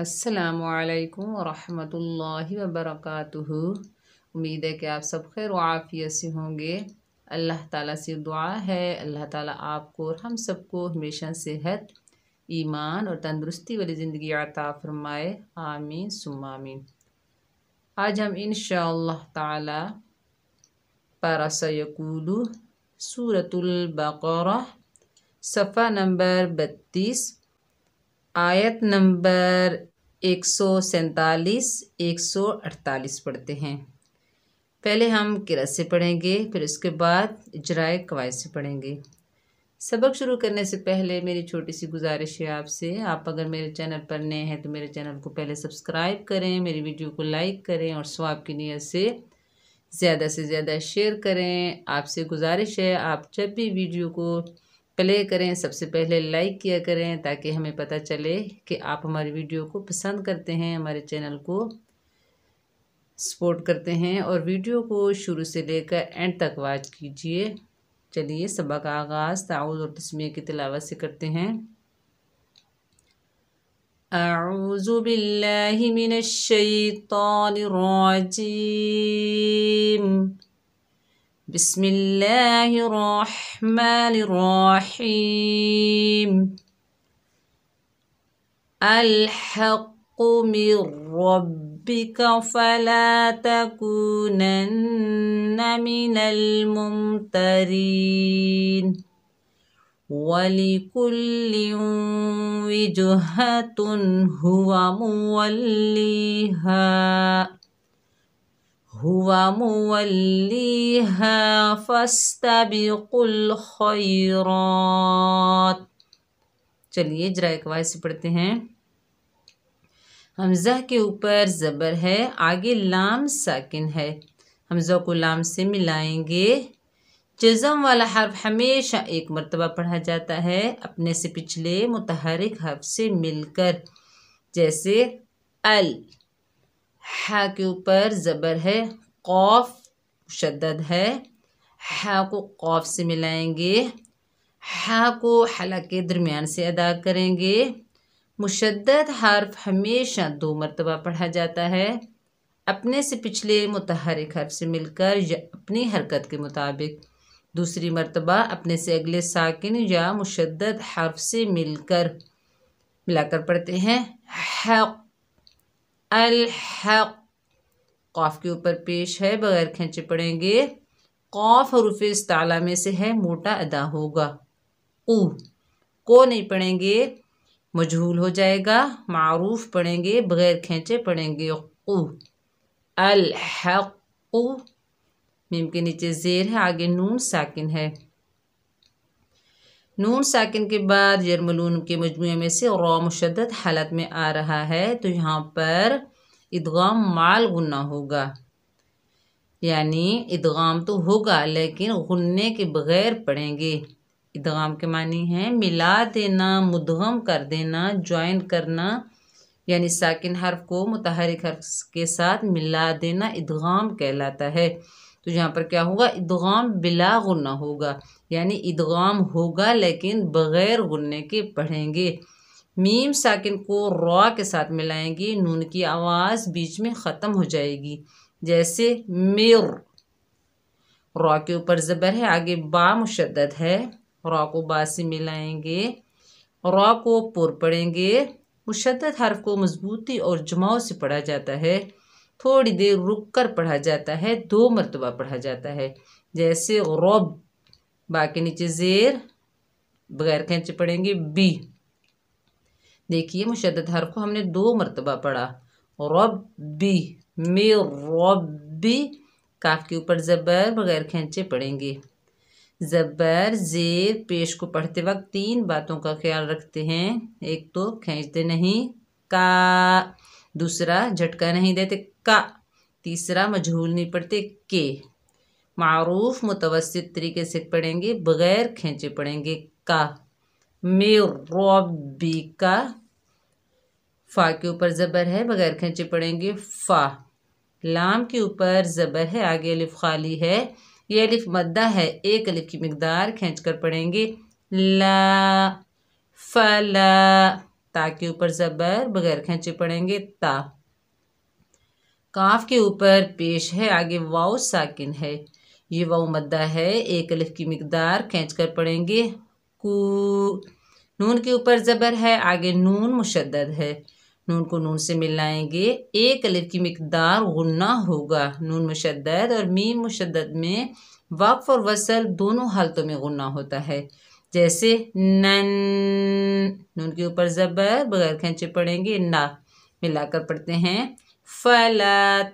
असलकम वरहमल वबरक उम्मीद है कि आप सब खैर वाफ़ियत से होंगे अल्लाह ताला से दुआ है अल्लाह ताला आपको और हम सबको हमेशा सेहत ईमान और तंदरुस्ती वाली ज़िंदगी आता फ़रमाए आमीन सुमामीन आज हम इन ताला पारासकूल सूरतुल्बरा सफ़ा नंबर बत्तीस आयत नंबर एक सौ सैंतालीस एक सौ अड़तालीस पढ़ते हैं पहले हम किरत से पढ़ेंगे फिर उसके बाद जराए कवायद से पढ़ेंगे सबक शुरू करने से पहले मेरी छोटी सी गुजारिश है आपसे आप अगर मेरे चैनल पर नए हैं तो मेरे चैनल को पहले सब्सक्राइब करें मेरी वीडियो को लाइक करें और स्वाब की नीयत से ज़्यादा से ज़्यादा शेयर करें आपसे गुजारिश है आप जब भी वीडियो को प्ले करें सबसे पहले लाइक किया करें ताकि हमें पता चले कि आप हमारी वीडियो को पसंद करते हैं हमारे चैनल को सपोर्ट करते हैं और वीडियो को शुरू से लेकर एंड तक वाच कीजिए चलिए सबक का आगाज़ ताउज़ और तस्मिया की तलावत से करते हैं أعوذ بالله من الشيطان الرجيم بسم الله الرحمن الرحيم الحق من ربك فلا تكونن من الممترين ولكل وجهة هو موليها هو موليها فاستبقوا الخيرات चलिए जरा एक वाइस से पढ़ते हैं हमजा के ऊपर ज़बर है आगे लाम साकिन है हमजा को लाम से मिलाएंगे जज़म वाला हर्फ हमेशा एक मरतबा पढ़ा जाता है अपने से पिछले मुतहरक हर्फ से मिलकर जैसे अल है के ऊपर ज़बर है खौफ मुशद है है को खौफ से मिलाएंगे है को हला के दरमियान से अदा करेंगे मुशद हर्फ हमेशा दो मरतबा पढ़ा जाता है अपने से पिछले मुतहरक हर्फ से मिलकर या अपनी हरकत के मुताबिक दूसरी मरतबा अपने से अगले साकिन या मुशद हर्फ से मिलकर मिलाकर पढ़ते हैं है अलहक कौफ के ऊपर पेश है बगैर खींचे पड़ेंगे कौफ हरूफ ताला में से है मोटा अदा होगा उ को नहीं पढ़ेंगे मजहूल हो जाएगा मारूफ पढ़ेंगे बगैर खींचे पढ़ेंगे उ अलहक मीम के नीचे ज़ेर है आगे नून साकिन है नून साकिन के बाद जरमलून के मजमू में से रौ मुशद हालत में आ रहा है तो यहाँ पर इदगाम माल गुना होगा यानी इदगाम तो होगा लेकिन गुन्ने के बगैर पढ़ेंगे इदगाम के मानी है मिला देना मुदगम कर देना ज्वाइन करना यानी साकिन हर्फ को मुतहरक हर्फ के साथ मिला देना इदगाम कहलाता है तो यहाँ पर क्या होगा इदगाम बिला गुना होगा यानी इदगाम होगा लेकिन बग़ैर गुन्ने के पढ़ेंगे मीम साकिन को रॉ के साथ मिलाएंगे नून की आवाज़ बीच में ख़त्म हो जाएगी जैसे मेर रॉ के ऊपर ज़बर है आगे बा मुशद है रॉ को बा से मिलाएंगे रॉ को पुर पढ़ेंगे मुशद हर्फ को मजबूती और जमाव से पढ़ा जाता है थोड़ी देर रुक कर पढ़ा जाता है दो मरतबा पढ़ा जाता है जैसे रब बाकी नीचे जेर बगैर खेचे पढ़ेंगे बी देखिए मुशद हर को हमने दो मरतबा पढ़ा बी मे रबी काफ के ऊपर ज़बर बगैर खेचे पढ़ेंगे ज़बर जेर पेश को पढ़ते वक्त तीन बातों का ख्याल रखते हैं एक तो खेचते नहीं का दूसरा झटका नहीं देते का तीसरा मजहूल नहीं पढ़ते के मरूफ मुतवसत तरीके से पढ़ेंगे बग़ैर खींचे पढ़ेंगे का रोबी का फ़ा के ऊपर ज़बर है बग़ैर खींचे पढ़ेंगे फ़ा लाम के ऊपर ज़बर है आगे अलिफ खाली है ये अलिफ मद्दा है एक अलिफ की मकदार खींच कर पढ़ेंगे ला फला ता के ऊपर ज़बर बग़ैर खींचे पढ़ेंगे ता काफ के ऊपर पेश है आगे वाउ साकिन है ये वाउ मद्दा है एक अलिफ की मकदार खींच कर पढ़ेंगे कु नून के ऊपर ज़बर है आगे नून मुशद है नून को नून से मिलाएंगे एक अलिफ की मकदार गुन्ना होगा नून मुशद और मीम मुशद में वक्फ और वसल दोनों हालतों में गुन्ना होता है जैसे नन नून के ऊपर ज़बर बगैर खींचे पढ़ेंगे ना मिलाकर पढ़ते हैं फल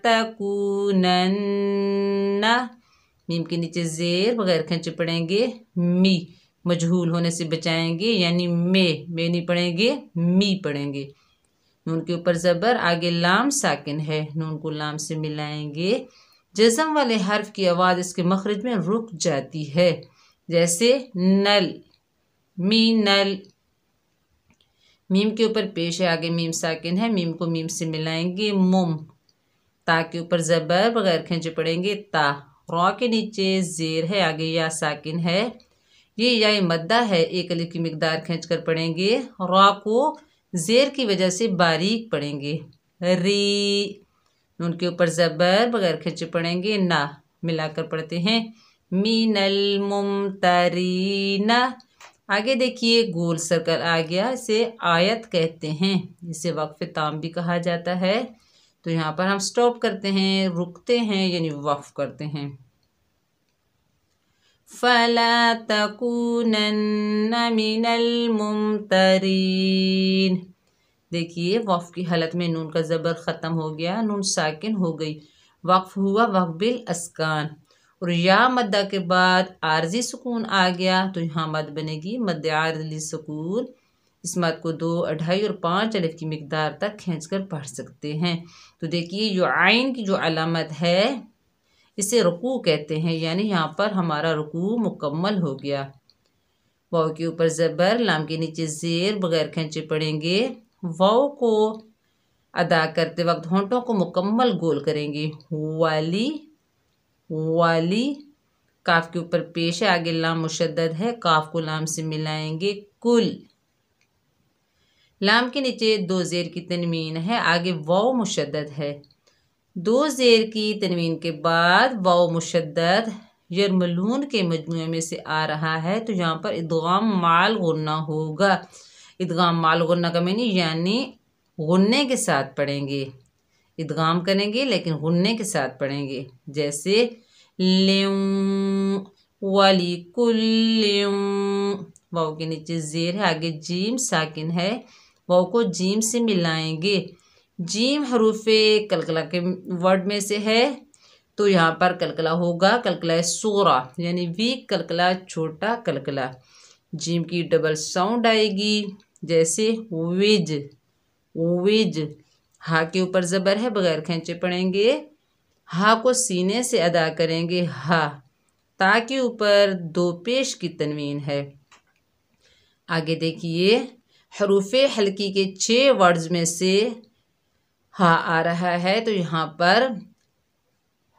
तकूनन्ना मीम के नीचे जेर बगैर खींचे पड़ेंगे मी मजहूल होने से बचाएंगे यानी मे मे नहीं पढ़ेंगे मी पढ़ेंगे नून के ऊपर ज़बर आगे लाम साकिन है नून को लाम से मिलाएंगे जज़म वाले हर्फ की आवाज़ इसके मखरज में रुक जाती है जैसे नल मी नल मीम के ऊपर पेश है आगे मीम साकिन है मीम को मीम से मिलाएंगे मुम ता के ऊपर ज़बर बगैर खींचे पड़ेंगे ता रॉ के नीचे जेर है आगे या साकिन है ये या मद्दा है एक अलिफ की मकदार खींच कर पड़ेंगे रॉ को जेर की वजह से बारीक पड़ेंगे री उनके ऊपर ज़बर बगैर खींचे पड़ेंगे ना मिलाकर पढ़ते हैं मीनल ना आगे देखिए गोल सर्कल आ गया इसे आयत कहते हैं इसे वक्फ ताम भी कहा जाता है तो यहाँ पर हम स्टॉप करते हैं रुकते हैं यानी वक्फ करते हैं फला तकूनन्न देखिए वक्फ की हालत में नून का ज़बर ख़त्म हो गया नून साकिन हो गई वक्फ हुआ वकबिल अस्कान और या मद्दा के बाद आर्जी सुकून आ गया तो यहाँ मद बनेगी मद आरजी सुकून इस मद को दो अढ़ाई और पाँच अलिफ की मकदार तक खींच कर पढ़ सकते हैं तो देखिए जो आइन की जो अलामत है इसे रुकू कहते हैं यानी यहाँ पर हमारा रुकू मुकम्मल हो गया वाओ के ऊपर ज़बर लाम के नीचे जेर बगैर खींचे पड़ेंगे वाओ को अदा करते वक्त होंठों को मुकम्मल गोल करेंगे वाली वाली काफ के ऊपर पेश है आगे लाम मुशद्दद है काफ को लाम से मिलाएंगे कुल लाम के नीचे दो ज़ेर की तनवीन है आगे वाव मुशद्दद है दो ज़ेर की तनवीन के बाद वाव मुशद्दद यरमलून के मजमू में से आ रहा है तो यहाँ पर इदगाम माल गुन्ना होगा इदगाम माल गुन्ना का मैंने यानी गुन्ने के साथ पढ़ेंगे इदगाम करेंगे लेकिन गुन्ने के साथ पढ़ेंगे जैसे लें वाली कुल वाओ के नीचे जेर है आगे जीम साकिन है वाओ को जीम से मिलाएंगे जीम हरूफ कलकला के वर्ड में से है तो यहाँ पर कलकला होगा कलकला सोरा यानी वीक कलकला छोटा कलकला जीम की डबल साउंड आएगी जैसे विज विज हा के ऊपर ज़बर है बगैर खींचे पड़ेंगे हा को सीने से अदा करेंगे हा ता के ऊपर दो पेश की तनवीन है आगे देखिए हरूफ हल्की के छः वर्ड्स में से हा आ रहा है तो यहाँ पर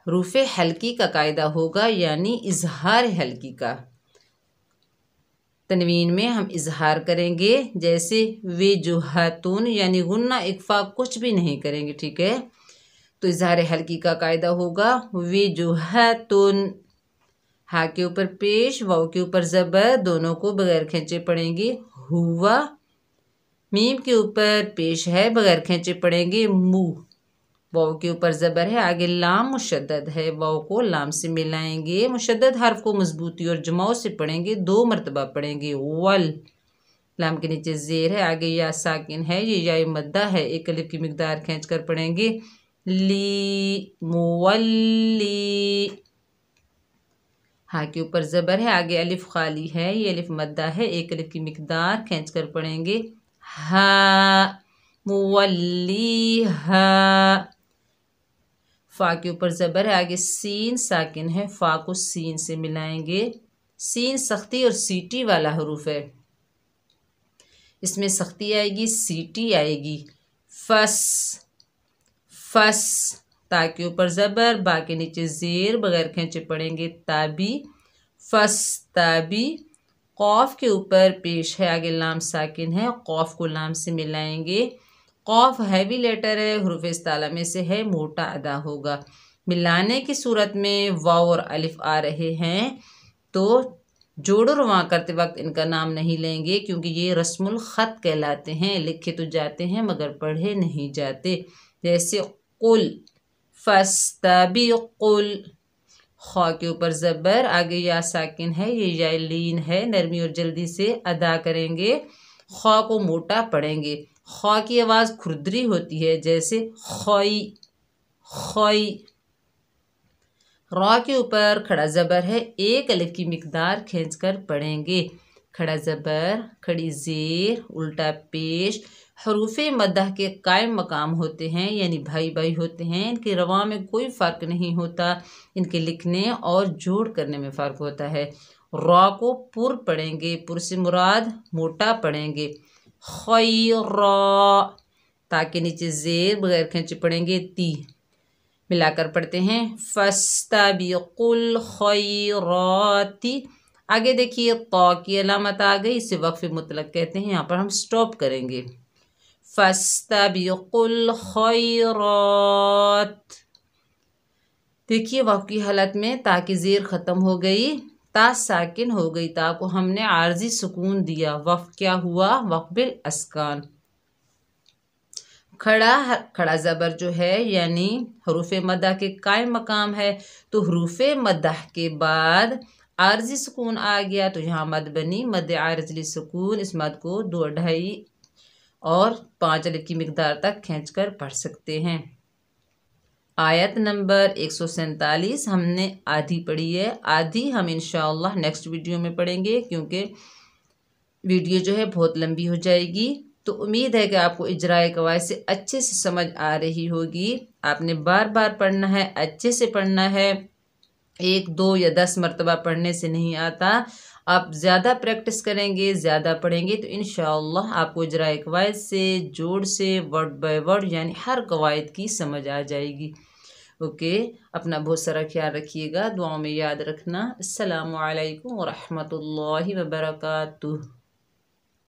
रूफ़ हल्की का कायदा होगा यानी इजहार हल्की का तनवीन में हम इजहार करेंगे जैसे वे जुहातून यानी गुन्ना इकफा कुछ भी नहीं करेंगे ठीक है तो इजहार हल्की का कायदा होगा वे जुहातून हा के ऊपर पेश वाओ के ऊपर ज़बर दोनों को बगैर खींचे पड़ेंगे हुआ मीम के ऊपर पेश है बगैर खींचे पड़ेंगे मुँह वाव के ऊपर ज़बर है आगे लाम मुशद है वाव को लाम से मिलाएंगे मुशद हर्फ को मजबूती और जमाव से पढ़ेंगे दो मरतबा पढ़ेंगे वल लाम के नीचे जेर है आगे या साकिन है ये या मद्दा है एक अलिफ की मकदार खींच कर पढ़ेंगे ली मुवली हा के ऊपर ज़बर है आगे अलिफ खाली है ये अलिफ मद्दा है एक अलिफ की मकदार खींच कर पढ़ेंगे हा मुवली हा फ़ा के ऊपर ज़बर है आगे सीन साकिन है फ़ा को सीन से मिलाएंगे सीन सख्ती और सीटी वाला हरूफ है इसमें सख्ती आएगी सीटी आएगी फस फस ता के ऊपर ज़बर बाकी नीचे ज़ेर बगैर खेचे पड़ेंगे ताबी फस ताबी कौफ के ऊपर पेश है आगे लाम साकिन है कौफ को लाम से मिलाएंगे कौफ हैवी लेटर है हरूफ इस्ताला में से है मोटा अदा होगा मिलाने की सूरत में वाव और अलिफ आ रहे हैं तो जोड़ो रवा करते वक्त इनका नाम नहीं लेंगे क्योंकि ये रस्मुल ख़त कहलाते हैं लिखे तो जाते हैं मगर पढ़े नहीं जाते जैसे कुल फस्तबी कुल खा के ऊपर ज़बर आगे या साकिन है ये या लीन है नरमी और जल्दी से अदा करेंगे खा को मोटा पढ़ेंगे ख्वा की आवाज़ खुरदरी होती है जैसे खोई खोई रॉ के ऊपर खड़ा ज़बर है एक अलिफ की मकदार खींच कर पढ़ेंगे खड़ा ज़बर खड़ी ज़ेर उल्टा पेश हरूफ मदह के कायम मकाम होते हैं यानी भाई भाई होते हैं इनके रवा में कोई फ़र्क नहीं होता इनके लिखने और जोड़ करने में फ़र्क होता है रॉ को पुर पढ़ेंगे पुर से मुराद मोटा पढ़ेंगे ताकि नीचे जेर बगैर खींचे पड़ेंगे ती मिलाकर पढ़ते हैं फस्ता बिकुल खराती आगे देखिए तो की अलामत आ गई इसे वक्फ मुतलक कहते हैं यहाँ पर हम स्टॉप करेंगे फस्ता बिकुल खरात देखिए वक्फ की हालत में ताकि ज़ेर ख़त्म हो गई ताकिन साकिन हो गई ता को हमने आर्जी सुकून दिया वफ क्या हुआ वकबिल अस्कान खड़ा खड़ा ज़बर जो है यानी हरूफ मदा के कायम मकाम है तो हरूफ मदा के बाद आर्जी सुकून आ गया तो यहाँ मद बनी मद आर्जी सुकून इस मद को दो ढाई और पाँच अलग की मकदार तक खींच कर पढ़ सकते हैं आयत नंबर एक हमने आधी पढ़ी है आधी हम इन नेक्स्ट वीडियो में पढ़ेंगे क्योंकि वीडियो जो है बहुत लंबी हो जाएगी तो उम्मीद है कि आपको इजराए कवायद से अच्छे से समझ आ रही होगी आपने बार बार पढ़ना है अच्छे से पढ़ना है एक दो या दस मरतबा पढ़ने से नहीं आता आप ज़्यादा प्रैक्टिस करेंगे ज़्यादा पढ़ेंगे तो इन आपको जरा कवायद से जोड़ से वर्ड बाय वर्ड यानी हर कवायद की समझ आ जाएगी ओके अपना बहुत सारा ख्याल रखिएगा दुआ में याद रखना असलकम वरहमल वर्का